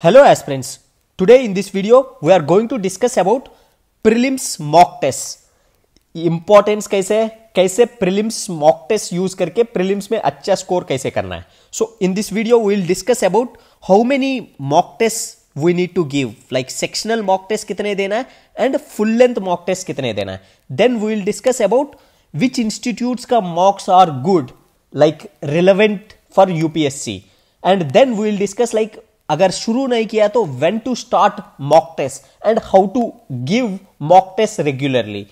Hello aspirants, today in this video we are going to discuss about prelims mock test. Importance कैसे है कैसे prelims mock test use करके प्रिलिम्स में अच्छा स्कोर कैसे करना है so in this video will discuss about how many mock test we need to give like sectional mock test कितने देना है and full length mock test कितने देना है then we will discuss about which institutes का mocks are good like relevant for UPSC and then we will discuss like अगर शुरू नहीं किया तो when to start mock test and how to give mock test regularly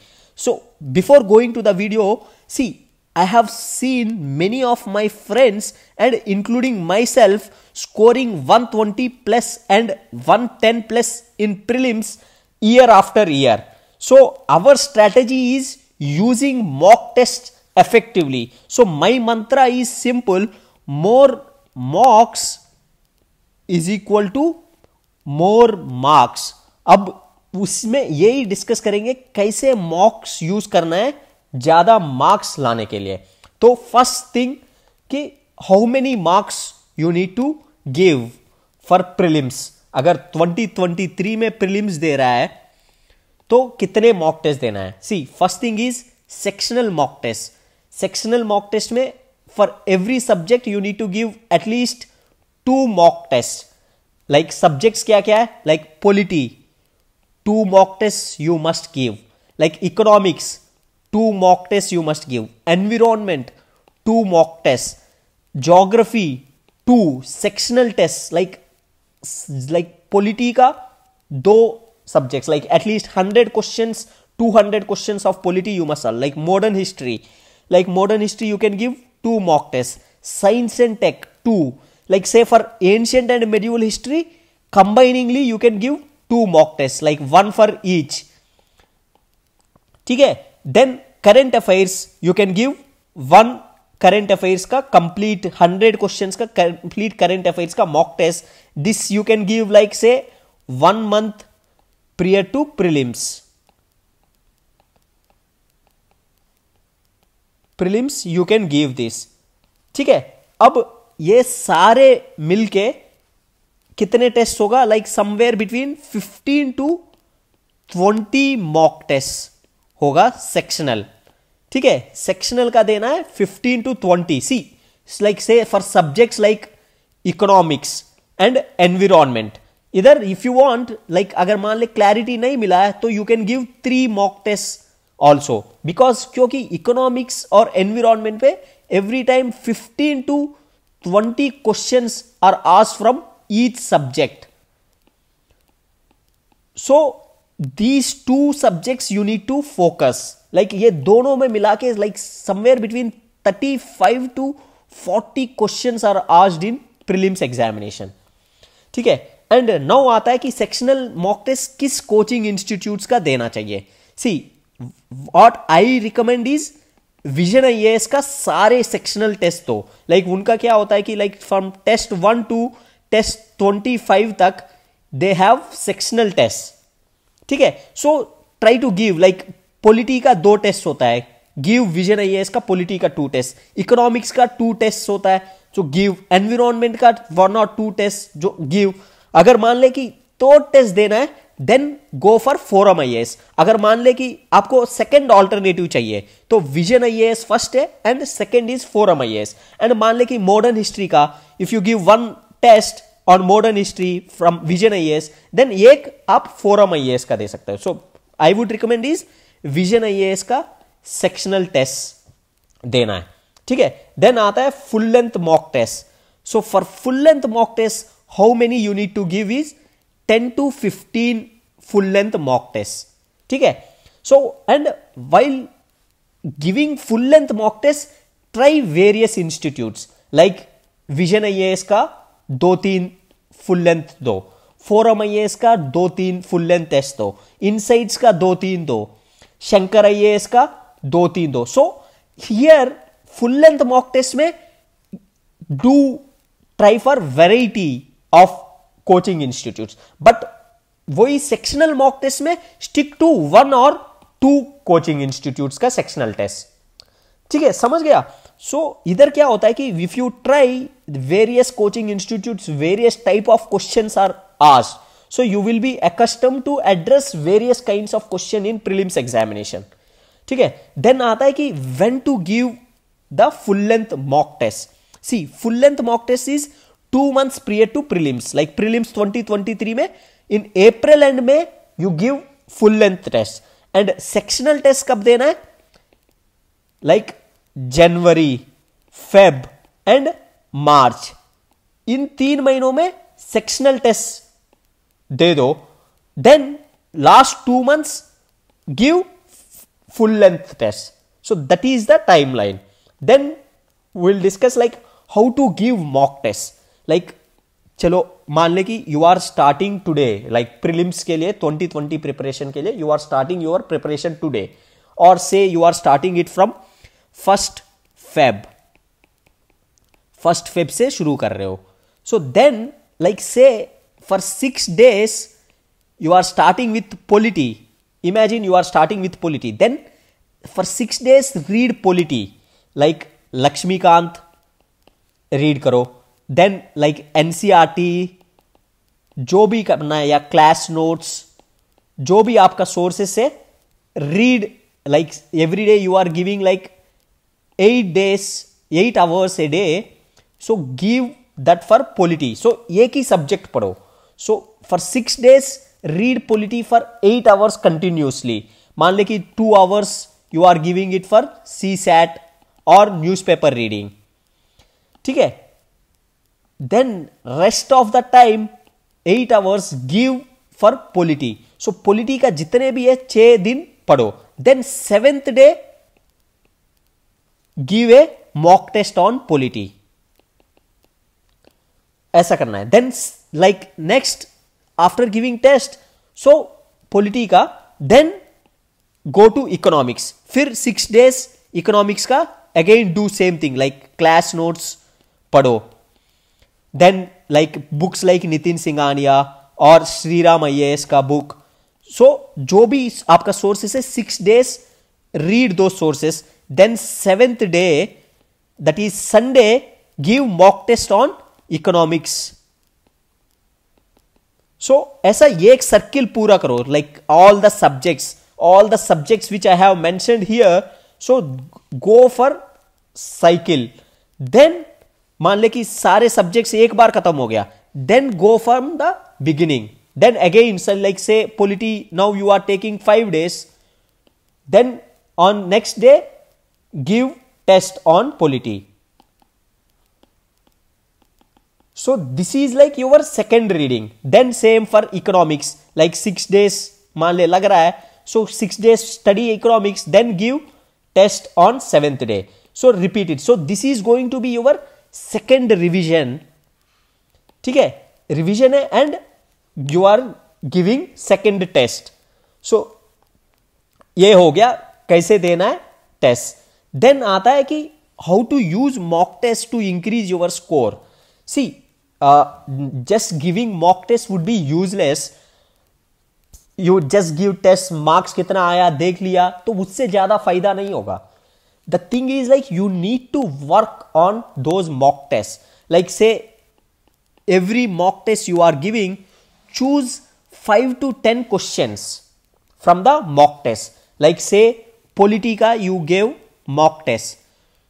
so before going to the video see I have seen many of my friends and including my self scoring one twenty plus and one ten plus in prelims year after year so our strategy is using mock test effectively so my mantra is simple more mocks is equal to more marks अब उसमें यही discuss करेंगे कैसे मॉक्स use करना है ज्यादा marks लाने के लिए तो फर्स्ट थिंग कि how many marks you need to give for prelims अगर 2023 में प्रिलिम्स दे रहा है तो कितने मॉक टेस्ट देना है see first thing is sectional mock test sectional mock test में for every subject you need to give at least two mock test like subjects क्या क्या है like polity two mock test you must give like economics two mock test you must give environment two mock test geography two sectional test like like polity का दो subjects like at least hundred question two hundred question of polity you must like modern history like modern history you can give two mock test science and tech two like say for ancient and medieval history combiningly you can give two mock tests like one for each ठीक है then current affairs you can give one current affairs का complete hundred questions का complete current affairs का mock test this you can give like say one month prior to prelims prelims you can give this ठीक है अब ये सारे मिलके कितने टेस्ट होगा like somewhere between 15 to 20 mock test होगा सेक्शनल ठीक है सेक्शनल का देना है 15 to 20 see like say for subjects like economics and environment इधर इफ यू वांट लाइक अगर मान ले क्लैरिटी नहीं मिला है तो you can give three mock test also because क्योंकि इकोनॉमिक्स और एनविरोनमेंट पे every time 15 to 20 questions are asked from each subject. So these two subjects you need to focus. Like ये दोनों में मिला के like somewhere between 35 to 40 questions are asked in prelims examination. ठीक है एंड नौ आता है कि सेक्शनल मॉक टेस्ट किस कोचिंग इंस्टीट्यूट्स का देना चाहिए see what I recommend is Vision है ये सारे सेक्शनल टेस्ट हो लाइक उनका क्या होता है कि like from test one to test twenty five तक दे हैव सेक्शनल टेस्ट ठीक है so try to give like polity का दो टेस्ट होता है गिव विजन आई का पॉलिटी का टू टेस्ट इकोनॉमिक्स का टू टेस्ट होता है जो गिव एनवायरमेंट का वन और टू टेस्ट जो गिव अगर मान ले कि दो तो टेस्ट देना है then go for Forum I अगर मान ले कि आपको सेकेंड ऑल्टरनेटिव चाहिए तो विजन आई फर्स्ट है and second is Forum I and मान ले कि मॉडर्न हिस्ट्री का if you give one test on modern history from vision I then एक आप फोरम आई का दे सकते हो so I would recommend is Vision I का सेक्शनल टेस्ट देना है ठीक है देन आता है full length mock test so for full length mock test how many you need to give is 10 to 15 full length mock test ठीक है so and while giving full length mock test try various institute like Vision I S का दो तीन full length दो Forum आई S का दो तीन full length test दो इनसाइट्स का दो तीन दो शंकर आई एस का दो तीन दो so here full length mock test में do try for variety of coaching institute but वही सेक्शनल मॉक टेस्ट में स्टिक टू वन और टू कोचिंग इंस्टीट्यूट का सेक्शनल टेस्ट ठीक है समझ गया सो so, इधर क्या होता है कि if you try various coaching institute various type of question are आज so you will be accustomed to address various kind of question in prelims examination ठीक है देन आता है कि when to give the full length mock test see full length mock test is two month prior to prelims like prelims twenty twenty three में in April and में you give full length test and sectional test कब देना है like January Feb and March इन तीन महीनों में sectional test दे दो then last two months give length test so that is the time line then will discuss like how to give mock test like चलो मान ले कि you are starting today like prelims के लिए 2020 preparation के लिए you are starting your preparation today और say you are starting it from first Feb first Feb से शुरू कर रहे हो so then like say for six days you are starting with polity imagine you are starting with polity then for six days read polity like Lakshmikant read करो देन like एन जो भी करना है या क्लास नोट्स जो भी आपका सोर्सेस से read like every day you are giving like eight days eight hours a day so give that for polity so एक ही सब्जेक्ट पढ़ो so for six days read polity for eight hours continuously मान ले कि two hours you are giving it for CSAT और newspaper reading ठीक है then rest of the time eight hours give for polity so polity का जितने भी है छह दिन पढ़ो then seventh day give a mock test on polity ऐसा करना है then like next after giving test so polity का देन गो टू इकोनॉमिक्स फिर सिक्स डेज इकोनॉमिक्स का again do same thing like class notes पढ़ो then like books like Nitin Singhania और श्री राम अयस का book so so, जो भी आपका सोर्सेस है सिक्स डेज रीड दो sources then seventh day that is Sunday give mock test on economics so ऐसा ये एक सर्किल पूरा करो like all the subjects all the subjects which I have mentioned here so go for cycle then मान ले कि सारे subject एक बार खत्म हो गया then go from the beginning then again sir like say polity now you are taking five days then on next day give test on polity so this is like your second reading then same for economics like six days मान ले लग रहा है so six days study economics then give test on seventh day so repeat it so this is going to be your second revision ठीक है revision है and you are giving second test so ये हो गया कैसे देना है test then आता है कि how to use mock test to increase your score see just giving mock test would be useless you just give test marks कितना आया देख लिया तो उससे ज्यादा फायदा नहीं होगा the thing is like you need to work on those mock tests like say every mock test you are giving choose 5 to 10 questions from the mock test like say politica you gave mock test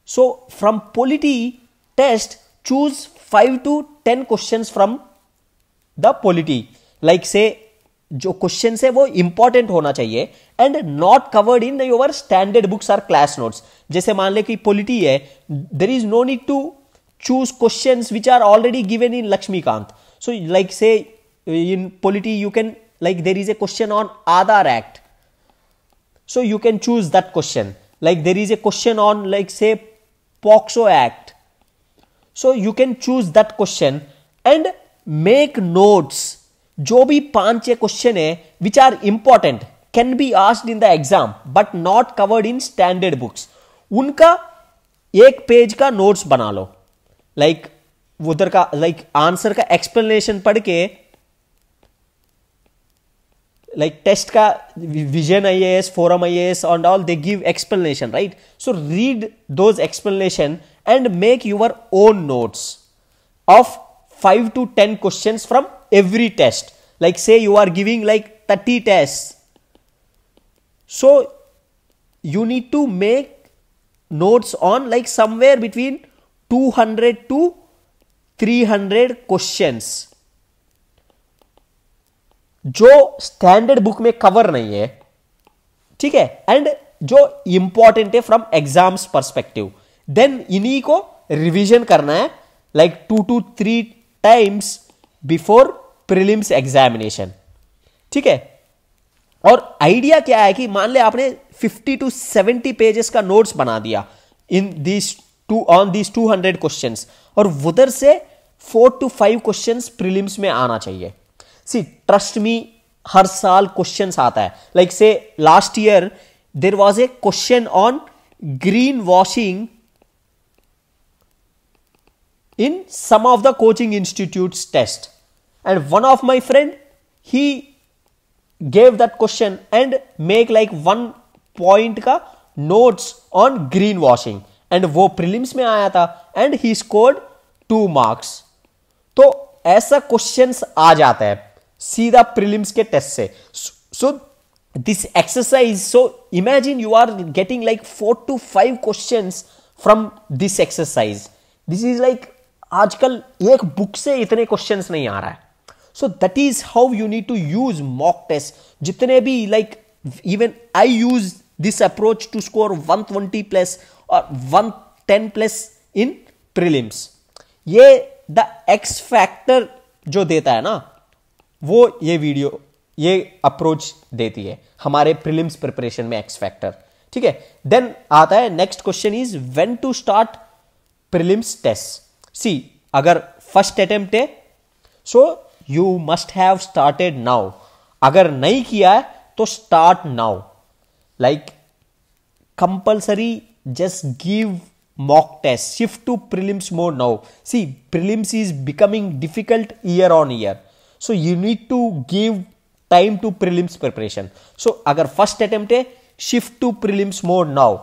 so from polity test choose 5 to 10 questions from the polity like say जो question है वो important होना चाहिए and not covered in your standard books or class notes जैसे मान ले कि polity है there is no need to choose question which are already given in Lakshmikant so like say in polity you can like there is a question on Aadhaar act so you can choose that question like there is a question on like say POCSO act so you can choose that question and make notes जो भी पांच छे question है which are important can be asked in the exam but not covered in standard books उनका एक page का notes बना लो like like, उधर का लाइक like, आंसर का एक्सप्लेनेशन पढ़ के लाइक like, टेस्ट का vision I IAS forum I IAS on all they give explanation right so read those explanation and make your own notes of five to ten question from every test like say you are giving like 30 tests so you need to make notes on like somewhere between 200 to 300 questions जो standard book में cover नहीं है ठीक है and जो important है from exams perspective then इन्हीं को रिवीजन करना है like two two three times before prelims examination ठीक है और आइडिया क्या है कि मान ले आपने 50 टू 70 पेजेस का नोट्स बना दिया in these two on this 200 questions और उधर से four to five questions prelims में आना चाहिए सी ट्रस्ट मी हर साल क्वेश्चंस आता है like say last year there was a question on green washing in some of the coaching institute test and one of my friend he gave that question and make like one point का notes on green washing and वो prelims में आया था and he scored two marks तो ऐसा questions आ जाता है सीधा प्रीलिम्स के टेस्ट से so this exercise so imagine you are getting like four to five questions from this exercise this is like आजकल एक बुक से इतने क्वेश्चंस नहीं आ रहा है so that is how you need to use mock test जितने भी like even I use this approach to score one twenty plus और one ten plus in prelims ये द एक्स फैक्टर जो देता है ना वो ये वीडियो ये अप्रोच देती है हमारे प्रिलिम्स प्रिपरेशन में एक्स फैक्टर ठीक है देन आता है next question is when to start prelims test see अगर फर्स्ट अटेम्प्ट है so you must have started now अगर नहीं किया है तो start now like compulsory just give mock test shift to prelims more now see prelims is becoming difficult year on year so you need to give time to prelims preparation so अगर first attempt है shift to prelims more now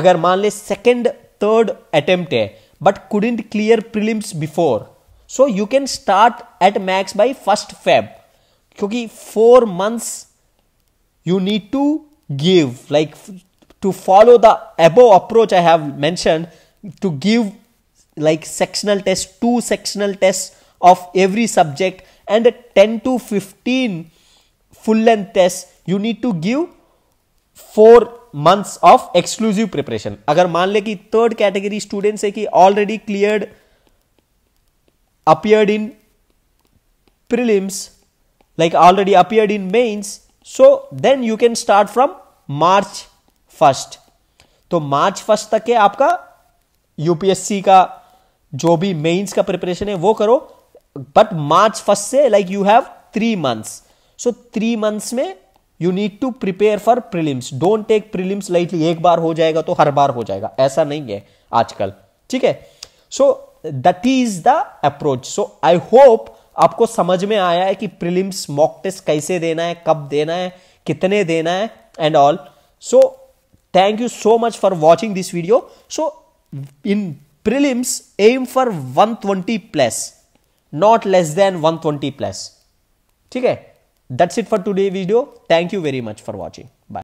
अगर मान ले second third attempt है but couldn't clear prelims before so you can start at max by first Feb क्योंकि four months you need to give like to follow the above approach I have mention to give like sectional test two sectional test of every subject and ten to fifteen full length test you need to give four months of exclusive preparation अगर मान ले कि third category students है कि already cleared appeared in prelims, like already appeared in mains. So then you can start from March first तो March first तक के आपका यूपीएससी का जो भी मेंस का प्रिपरेशन है वो करो बट मार्च फर्स्ट से like you have three months so three months में you need to prepare for prelims don't take prelims lightly एक बार हो जाएगा तो हर बार हो जाएगा ऐसा नहीं है आजकल ठीक है so that is the approach so I hope आपको समझ में आया है कि प्रिलिम्स मॉक टेस्ट कैसे देना है कब देना है कितने देना है and all so thank you so much for watching this video so in prelims aim for one twenty plus not less than one twenty plus ठीक है that's it for today video thank you very much for watching